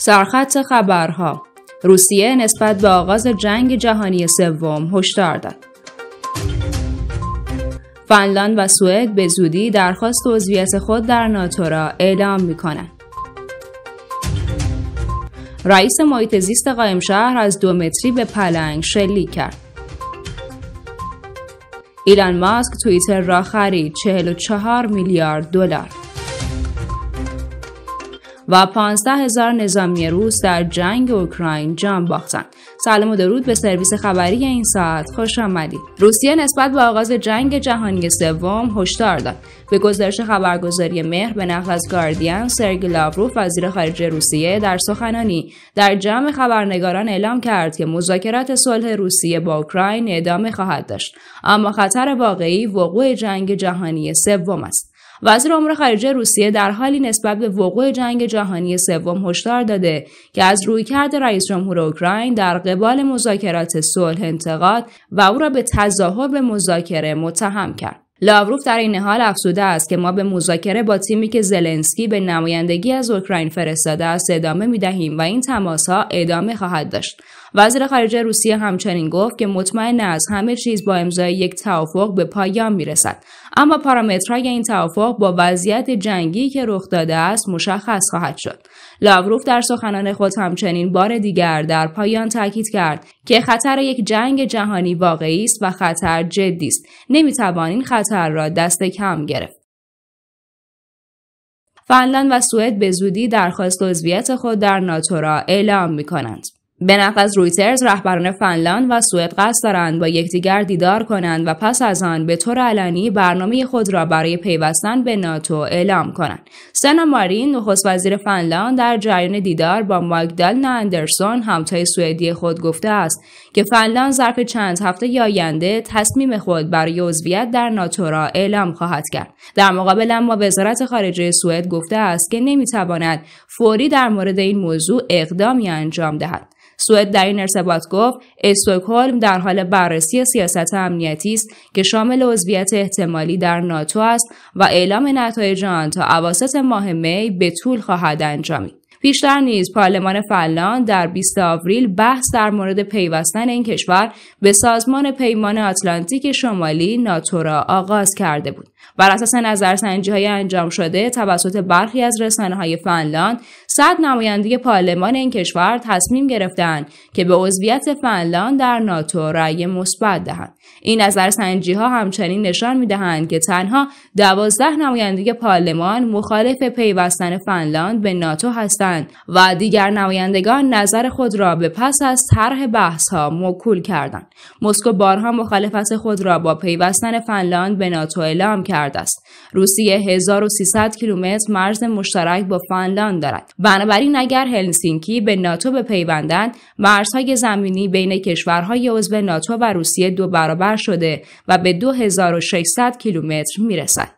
سرخط خبرها روسیه نسبت به آغاز جنگ جهانی سوم هشدار داد فنلاند و سوئد به زودی درخواست عضویت خود در ناتو را اعلام می کنند. رئیس محیط زیست قایم شهر از دو متری به پلنگ شلی کرد. ایلان ماسک توییتر را خرید 44 میلیارد دلار. و 15 هزار نظامی روس در جنگ اوکراین جان باختند. سلام و درود به سرویس خبری این ساعت خوش آمدید. روسیه نسبت به آغاز جنگ جهانی سوم هشدار داد. به گزارش خبرگزاری مهر به نقل از گاردین، سرگی لاوروف وزیر خارجه روسیه در سخنانی در جمع خبرنگاران اعلام کرد که مذاکرات صلح روسیه با اوکراین ادامه خواهد داشت. اما خطر واقعی وقوع جنگ جهانی سوم است. وزیر امور خارجه روسیه در حالی نسبت به وقوع جنگ جهانی سوم هشدار داده که از رویکرد رئیس جمهور اوکراین در قبال مذاکرات صلح انتقاد و او را به تظاهر به مذاکره متهم کرد لاوروف در این حال افزوده است که ما به مذاکره با تیمی که زلنسکی به نمایندگی از اوکراین فرستاده است ادامه می دهیم و این تماس ها ادامه خواهد داشت. وزیر خارجه روسیه همچنین گفت که مطمئن از همه چیز با امضای یک توافق به پایان می رسد اما پارامترهای این توافق با وضعیت جنگی که رخ داده است مشخص خواهد شد لاوروف در سخنان خود همچنین بار دیگر در پایان تاکید کرد که خطر یک جنگ جهانی واقعی است و خطر جدی است نمیتوان این خطر را دست کم گرفت فنلاند و سوئد به زودی درخواست عضویت خود در ناتو را اعلام می کنند. به نقل از رویترز رهبران فنلاند و سوئد قصد دارند با یکدیگر دیدار کنند و پس از آن به طور علنی برنامه خود را برای پیوستن به ناتو اعلام کنند سنا مارین نخست وزیر فنلاند در جریان دیدار با ماگدال اندرسون همتای سوئدی خود گفته است که فنلاند ظرف چند هفته آینده تصمیم خود برای عضویت در ناتو را اعلام خواهد کرد در مقابل اما وزارت خارجه سوئد گفته است که نمیتواند فوری در مورد این موضوع اقدامی انجام دهد سوئد در این ارتباط گفت استکهلم در حال بررسی سیاست امنیتی است که شامل عضویت احتمالی در ناتو است و اعلام نتایج آن تا اواسط ماه می به طول خواهد انجامید پیشتر نیز پارلمان فنلاند در 20 آوریل بحث در مورد پیوستن این کشور به سازمان پیمان آتلانتیک شمالی ناتو را آغاز کرده بود بر اساس نظرسنجی های انجام شده توسط برخی از رسانه های فنلاند صد نماینده پارلمان این کشور تصمیم گرفتند که به عضویت فنلاند در ناتو رأی مثبت دهند این نظرسنجی ها همچنین نشان میدهند که تنها دوازده نماینده پارلمان مخالف پیوستن فنلاند به ناتو هستند و دیگر نمایندگان نظر خود را به پس از طرح بحث ها موکول کردند مسکو بارها مخالفت خود را با پیوستن فنلاند به ناتو اعلام کرد است روسیه 1300 کیلومتر مرز مشترک با فنلاند دارد بنابراین اگر هلسینکی به ناتو بپیوندند مرزهای زمینی بین کشورهای عضو ناتو و روسیه دو برابر شده و به 2600 کیلومتر میرسد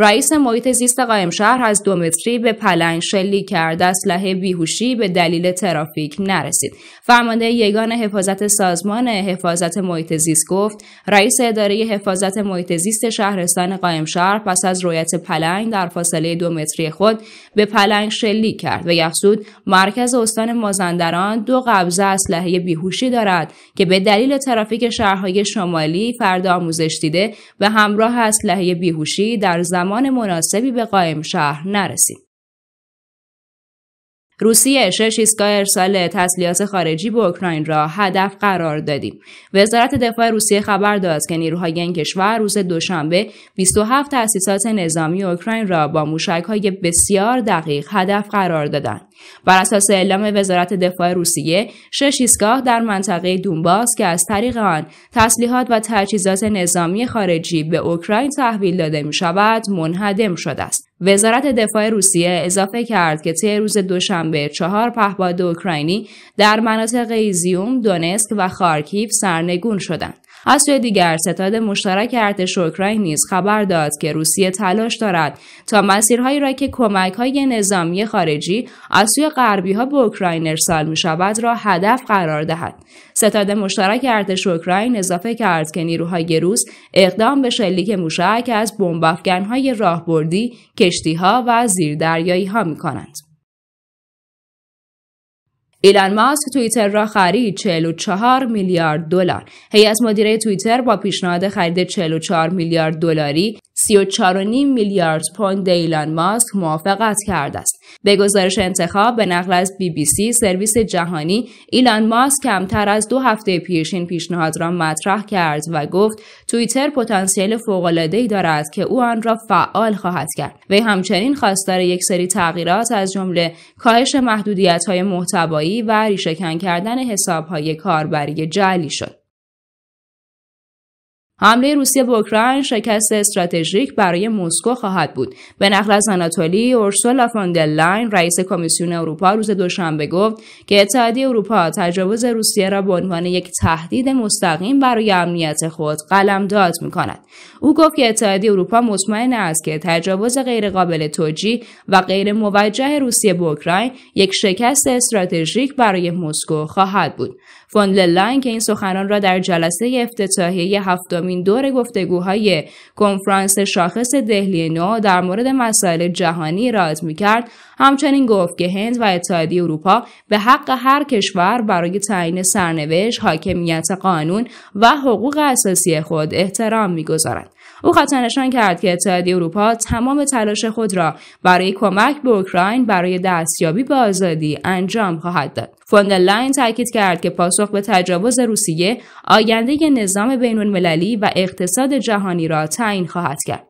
رئیس محیط زیست قائم شهر از دو متری به پلنگ شلیک کرد اسلحه بیهوشی به دلیل ترافیک نرسید فرمانده یگان حفاظت سازمان حفاظت محیط زیست گفت رئیس اداره حفاظت محیط زیست شهرستان قائم شهر پس از رویت پلنگ در فاصله دو متری خود به پلنگ شلیک کرد و افزود مرکز استان مازندران دو قبضه اسلحه بیهوشی دارد که به دلیل ترافیک شهرهای شمالی فردا آموزش دیده و همراه اسلحه بیهوشی در زمان زمان مناسبی به قائم شهر نرسید. روسیه شش ایستگاه ارسال تسلیحات خارجی به اوکراین را هدف قرار دادیم. وزارت دفاع روسیه خبر داد که نیروهای این کشور روز دوشنبه 27 تأسیسات نظامی اوکراین را با های بسیار دقیق هدف قرار دادند. بر اساس اعلام وزارت دفاع روسیه شش ایستگاه در منطقه دونباس که از طریق آن تسلیحات و تجهیزات نظامی خارجی به اوکراین تحویل داده می شود منهدم شده است وزارت دفاع روسیه اضافه کرد که طی روز دوشنبه چهار پهپاد اوکراینی در مناطق ایزیوم دونسک و خارکیف سرنگون شدند از سوی دیگر ستاد مشترک ارتش اوکراین نیز خبر داد که روسیه تلاش دارد تا مسیرهایی را که های نظامی خارجی از سوی غربی ها به اوکراین ارسال می شود را هدف قرار دهد ستاد مشترک ارتش اوکراین اضافه کرد که نیروهای روس اقدام به شلیک موشک از های راهبردی کشتیها و زیردریایی ها می کنند. ایلان ماسک توییتر را خرید 44 میلیارد دلار. هیئت مدیره توییتر با پیشنهاد خرید 44 میلیارد دلاری 34.5 میلیارد پوند ایلان ماسک موافقت کرده است. به گزارش انتخاب به نقل از بی بی سی سرویس جهانی ایلان ماسک کمتر از دو هفته پیش این پیشنهاد را مطرح کرد و گفت توییتر پتانسیل فوق‌العاده‌ای دارد که او آن را فعال خواهد کرد. وی همچنین خواستار یک سری تغییرات از جمله کاهش محدودیت‌های محتوایی و ریشه‌کن کردن حساب‌های کاربری جعلی شد. حمله روسیه به اوکراین شکست استراتژیک برای مسکو خواهد بود به نقل از آناتولی اورسولا فوندرلاین رئیس کمیسیون اروپا روز دوشنبه گفت که اتحادیه اروپا تجاوز روسیه را به عنوان یک تهدید مستقیم برای امنیت خود قلمداد میکند او گفت که اتحادیه اروپا مطمئن است که تجاوز غیرقابل توجیه و غیر موجه روسیه به اوکراین یک شکست استراتژیک برای مسکو خواهد بود فوندرلاین که این سخنان را در جلسه افتتاحیه هفتم این دور گفتگوهای کنفرانس شاخص دهلی نو در مورد مسائل جهانی راد میکرد همچنین گفت که هند و اتحادیه اروپا به حق هر کشور برای تعیین سرنوشت حاکمیت قانون و حقوق اساسی خود احترام میگذارند او نشان کرد که اتحادیه اروپا تمام تلاش خود را برای کمک به اوکراین برای دستیابی به آزادی انجام خواهد داد لاین تاکید کرد که پاسخ به تجاوز روسیه آینده نظام بین المللی و اقتصاد جهانی را تعیین خواهد کرد.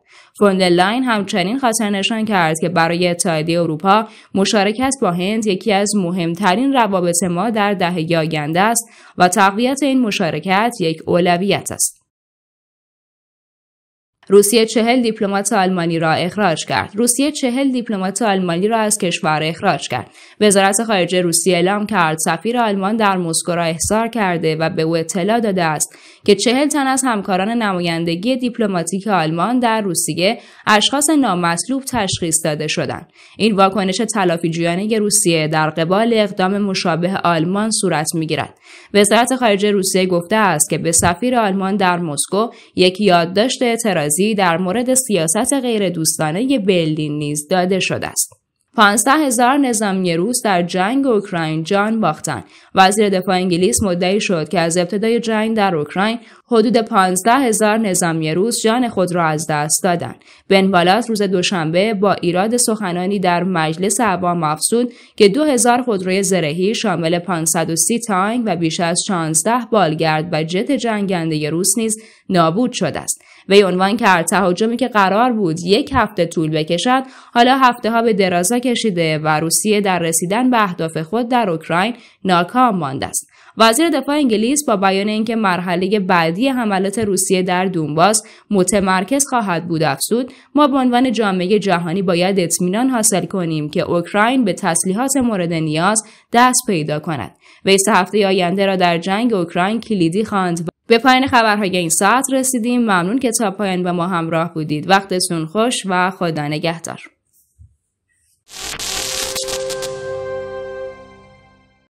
لاین همچنین خاطر نشان کرد که برای اتحادیه اروپا مشارکت با هند یکی از مهمترین روابط ما در دهه آینده است و تقویت این مشارکت یک اولویت است. روسیه چهل دیپلمات آلمانی را اخراج کرد. روسیه چهل دیپلمات آلمانی را از کشور اخراج کرد. وزارت خارجه روسیه اعلام کرد سفیر آلمان در مسکو را احضار کرده و به او اطلاع داده است که چهل تن از همکاران نمایندگی دیپلماتیک آلمان در روسیه اشخاص نامطلوب تشخیص داده شدند. این واکنش تلافی تلافیجویانه روسیه در قبال اقدام مشابه آلمان صورت میگیرد. وزارت خارجه روسیه گفته است که به سفیر آلمان در مسکو یک یادداشت اعتراض در مورد سیاست غیردوستانه برلین نیز داده شده است. 15 هزار نظامی روس در جنگ اوکراین جان باختند. وزیر دفاع انگلیس مدعی شد که از ابتدای جنگ در اوکراین حدود 15 هزار نظامی روس جان خود را از دست دادند. بن روز دوشنبه با ایراد سخنانی در مجلس عوام افزود که 2000 خودروی زرهی شامل 530 تانک و بیش از 16 بالگرد و جت جنگنده روس نیز نابود شده است. وی عنوان کرد تهاجمی که قرار بود یک هفته طول بکشد حالا هفته ها به درازا کشیده و روسیه در رسیدن به اهداف خود در اوکراین ناکام مانده است وزیر دفاع انگلیس با بیان اینکه مرحله بعدی حملات روسیه در دونباس متمرکز خواهد بود افزود ما به عنوان جامعه جهانی باید اطمینان حاصل کنیم که اوکراین به تسلیحات مورد نیاز دست پیدا کند وی سه هفته آینده را در جنگ اوکراین کلیدی خواند به پایین خبرهای این ساعت رسیدیم ممنون که تا پایان با ما همراه بودید وقتتون خوش و خدا نگهدار